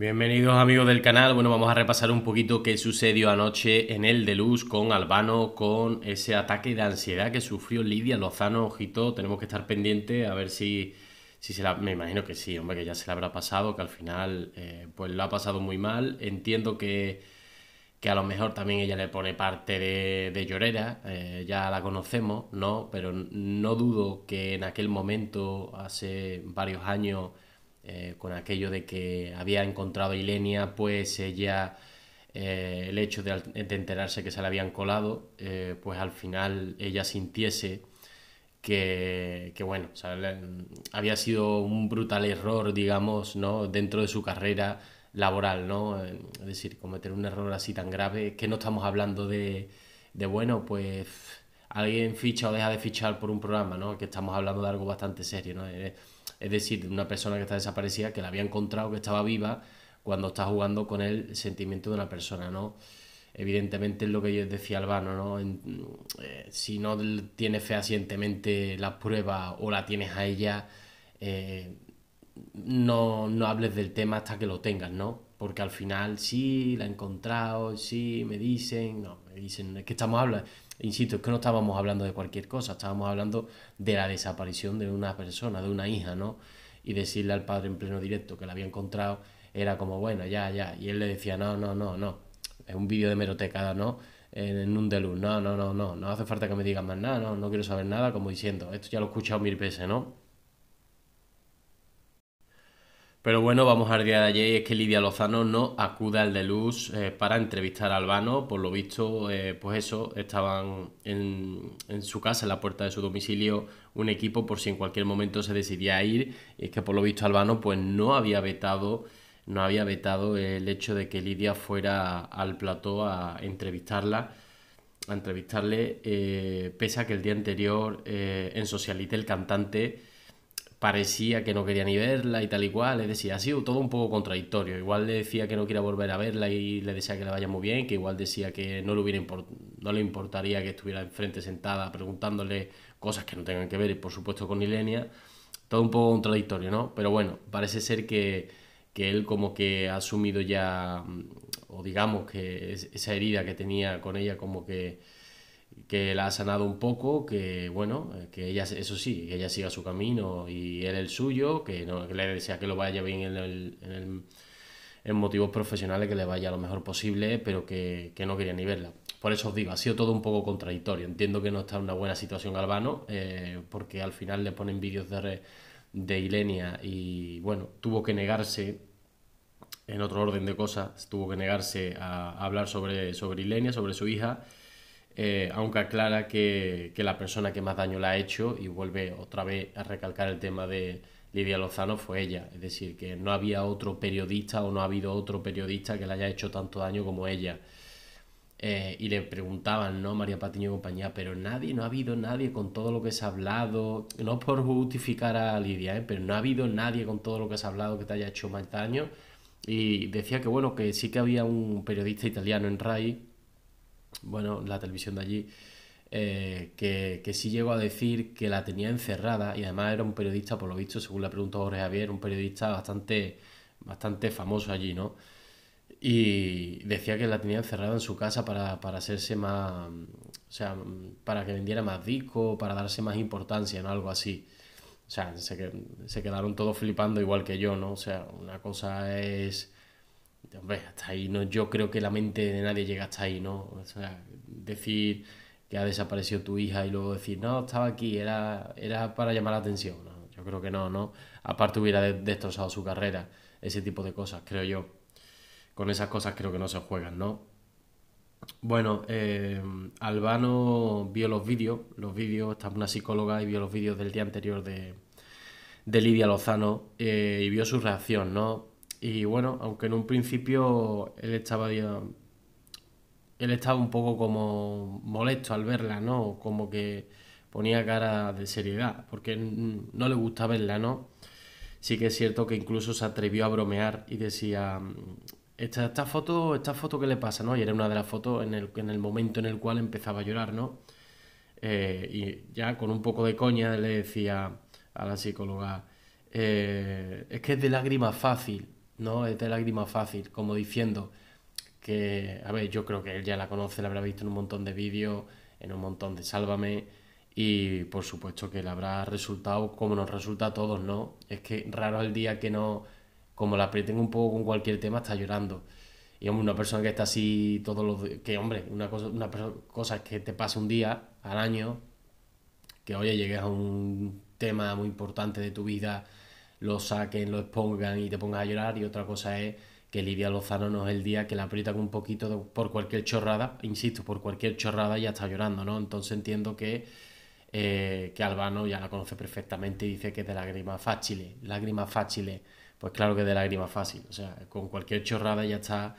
Bienvenidos amigos del canal, bueno vamos a repasar un poquito qué sucedió anoche en el de luz con Albano, con ese ataque de ansiedad que sufrió Lidia Lozano, ojito, tenemos que estar pendientes a ver si, si se la... me imagino que sí, hombre, que ya se la habrá pasado, que al final eh, pues lo ha pasado muy mal, entiendo que, que a lo mejor también ella le pone parte de, llorera, eh, ya la conocemos, ¿no? Pero no dudo que en aquel momento, hace varios años eh, con aquello de que había encontrado a Ilenia, pues ella, eh, el hecho de, enterarse que se la habían colado, eh, pues al final ella sintiese que, bueno, o había sido un brutal error, digamos, ¿no? dentro de su carrera laboral, ¿no? Es decir, cometer un error así tan grave, que no estamos hablando de, de bueno, pues alguien ficha o deja de fichar por un programa, ¿no? Que estamos hablando de algo bastante serio, ¿no? Es decir, una persona que está desaparecida, que la había encontrado, que estaba viva, cuando está jugando con el sentimiento de una persona, ¿no? Evidentemente es lo que yo decía Albano, ¿no? Eh, si no tienes fehacientemente las prueba o la tienes a ella, eh, no, no hables del tema hasta que lo tengas, ¿no? Porque al final sí, la he encontrado, sí, me dicen, no, me dicen, es que estamos hablando, insisto, es que no estábamos hablando de cualquier cosa, estábamos hablando de la desaparición de una persona, de una hija, ¿no? Y decirle al padre en pleno directo que la había encontrado era como, bueno, ya, ya. Y él le decía, no, no, no, no, es un vídeo de merotecada, ¿no? en, un luz, No, no, no, no, no hace falta que me digan más nada, no, no quiero saber nada, como diciendo, esto ya lo he escuchado mil veces, ¿no? Pero bueno, vamos al día de ayer es que Lidia Lozano no acude al de luz eh, para entrevistar a Albano. Por lo visto, eh, pues eso, estaban en, su casa, en la puerta de su domicilio, un equipo por si en cualquier momento se decidía ir. Y es que por lo visto Albano pues no había vetado, no había vetado el hecho de que Lidia fuera al plató a entrevistarla, a entrevistarle, eh, pese a que el día anterior en Socialite el cantante parecía que no quería ni verla y tal y cual, es decir, ha sido todo un poco contradictorio. Igual le decía que no quería volver a verla y le decía que le vaya muy bien, que igual decía que no le, hubiera no le importaría que estuviera enfrente sentada preguntándole cosas que no tengan que ver, y por supuesto, con Ilenia. Todo un poco contradictorio, ¿no? Pero bueno, parece ser que él como que ha asumido ya, mm, o digamos que esa herida que tenía con ella como que que la ha sanado un poco, que bueno, que ella, eso sí, que ella siga su camino y él el suyo, que, no, le desea que lo vaya bien en, el, en, motivos profesionales, que le vaya lo mejor posible, pero que, no quería ni verla. Por eso os digo, ha sido todo un poco contradictorio. Entiendo que no está en una buena situación Galvano, eh, porque al final le ponen vídeos de, de Ilenia y bueno, tuvo que negarse en otro orden de cosas, tuvo que negarse a, hablar sobre, sobre Ilenia, sobre su hija, eh, aunque aclara que, la persona que más daño le ha hecho, y vuelve otra vez a recalcar el tema de Lidia Lozano, fue ella. Es decir, que no había otro periodista o no ha habido otro periodista que le haya hecho tanto daño como ella. Eh, y le preguntaban, ¿no? María Patiño y compañía, pero nadie, no ha habido nadie con todo lo que se ha hablado, no por justificar a Lidia, ¿eh? pero no ha habido nadie con todo lo que se ha hablado que te haya hecho más daño. Y decía que bueno, que sí que había un periodista italiano en RAI bueno, la televisión de allí, eh, que, sí llegó a decir que la tenía encerrada y además era un periodista, por lo visto, según le preguntó Jorge Javier, un periodista bastante, bastante famoso allí, ¿no? Y decía que la tenía encerrada en su casa para, hacerse más, o sea, para que vendiera más disco para darse más importancia, ¿no? Algo así. O sea, se, se quedaron todos flipando igual que yo, ¿no? O sea, una cosa es hasta ahí no, yo creo que la mente de nadie llega hasta ahí, ¿no? O sea, decir que ha desaparecido tu hija y luego decir, no, estaba aquí, era, era para llamar la atención, Yo creo que no, ¿no? Aparte hubiera destrozado su carrera, ese tipo de cosas, creo yo. Con esas cosas creo que no se juegan, ¿no? Bueno, eh, Albano vio los vídeos, los vídeos, está una psicóloga y vio los vídeos del día anterior de, de Lidia Lozano eh, y vio su reacción, ¿no? Y bueno, aunque en un principio él estaba, él estaba un poco como molesto al verla, ¿no? Como que ponía cara de seriedad, porque no le gusta verla, ¿no? Sí que es cierto que incluso se atrevió a bromear y decía, mm, esta, esta foto, esta foto que le pasa, ¿no? Y era una de las fotos en el, en el momento en el cual empezaba a llorar, ¿no? Eh, y ya con un poco de coña le decía a la psicóloga, eh, es que es de lágrimas fácil, ¿no? Es de lágrima fácil, como diciendo que, a ver, yo creo que él ya la conoce, la habrá visto en un montón de vídeos, en un montón de Sálvame, y por supuesto que le habrá resultado como nos resulta a todos, ¿no? Es que raro el día que no, como la aprieten un poco con cualquier tema, está llorando. Y hombre, una persona que está así todos los que hombre, una cosa, una cosa es que te pasa un día al año, que hoy llegues a un tema muy importante de tu vida lo saquen, lo expongan y te pongas a llorar. Y otra cosa es que Lidia Lozano no es el día que la con un poquito por cualquier chorrada, insisto, por cualquier chorrada ya está llorando, ¿no? Entonces entiendo que, eh, que Albano ya la conoce perfectamente y dice que es de lágrimas fáciles, lágrimas fáciles, pues claro que es de lágrimas fácil, o sea, con cualquier chorrada ya está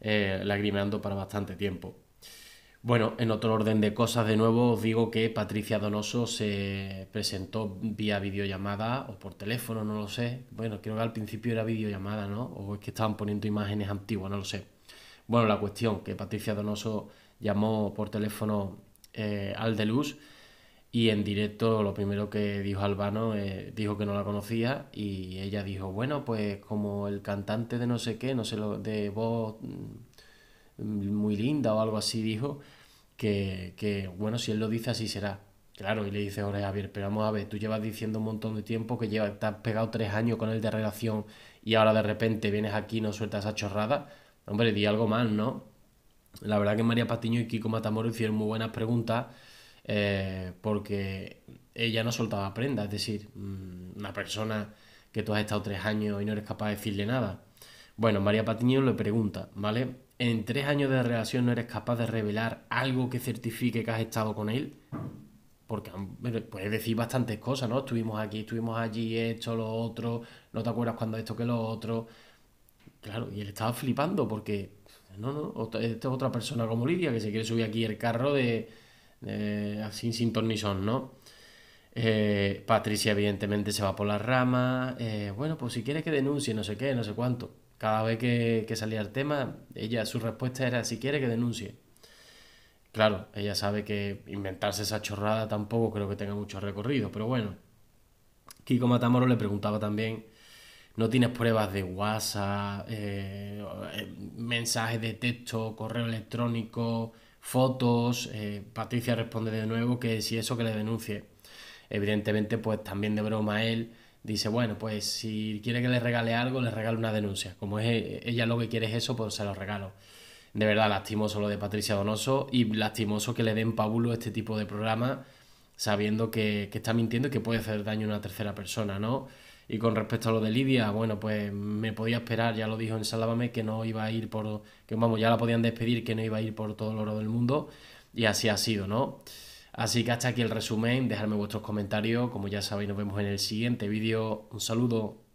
eh, lagrimeando para bastante tiempo. Bueno, en otro orden de cosas, de nuevo os digo que Patricia Donoso se presentó vía videollamada o por teléfono, no lo sé. Bueno, creo que al principio era videollamada, ¿no? O es que estaban poniendo imágenes antiguas, no lo sé. Bueno, la cuestión, que Patricia Donoso llamó por teléfono eh, al de luz y en directo lo primero que dijo Albano eh, dijo que no la conocía y ella dijo, bueno, pues como el cantante de no sé qué, no sé lo, de voz mm, muy linda o algo así dijo, que, que bueno, si él lo dice así será. Claro, y le dice Jorge Javier, pero vamos a ver, tú llevas diciendo un montón de tiempo que llevas, te has pegado tres años con él de relación y ahora de repente vienes aquí y no sueltas esa chorrada. Hombre, di algo más, ¿no? La verdad que María Patiño y Kiko Matamoros hicieron muy buenas preguntas eh, porque ella no soltaba prenda, es decir, mm, una persona que tú has estado tres años y no eres capaz de decirle nada. Bueno, María Patiño le pregunta, ¿vale? en tres años de relación no eres capaz de revelar algo que certifique que has estado con él, porque puedes decir bastantes cosas, ¿no? Estuvimos aquí, estuvimos allí, esto, lo otro, no te acuerdas cuando esto que lo otro. Claro, y él estaba flipando porque, no, no, esta es otra persona como Lidia que se quiere subir aquí el carro de, de así sin tornizón, ¿no? Eh, Patricia, evidentemente, se va por la rama eh, bueno, pues si quieres que denuncie, no sé qué, no sé cuánto. Cada vez que, salía el tema, ella, su respuesta era: si quiere que denuncie. Claro, ella sabe que inventarse esa chorrada tampoco creo que tenga mucho recorrido, pero bueno. Kiko Matamoro le preguntaba también: ¿no tienes pruebas de WhatsApp, eh, mensajes de texto, correo electrónico, fotos? Patricia responde de nuevo que si eso que le denuncie evidentemente pues también de broma él dice, bueno, pues si quiere que le regale algo, le regalo una denuncia. Como es ella lo que quiere es eso, pues se lo regalo. De verdad, lastimoso lo de Patricia Donoso y lastimoso que le den pábulo este tipo de programa sabiendo que, que, está mintiendo y que puede hacer daño a una tercera persona, ¿no? Y con respecto a lo de Lidia, bueno, pues me podía esperar, ya lo dijo en Sálvame, que no iba a ir por... que vamos, ya la podían despedir, que no iba a ir por todo el oro del mundo y así ha sido, ¿no? Así que hasta aquí el resumen, dejadme vuestros comentarios, como ya sabéis nos vemos en el siguiente vídeo, un saludo.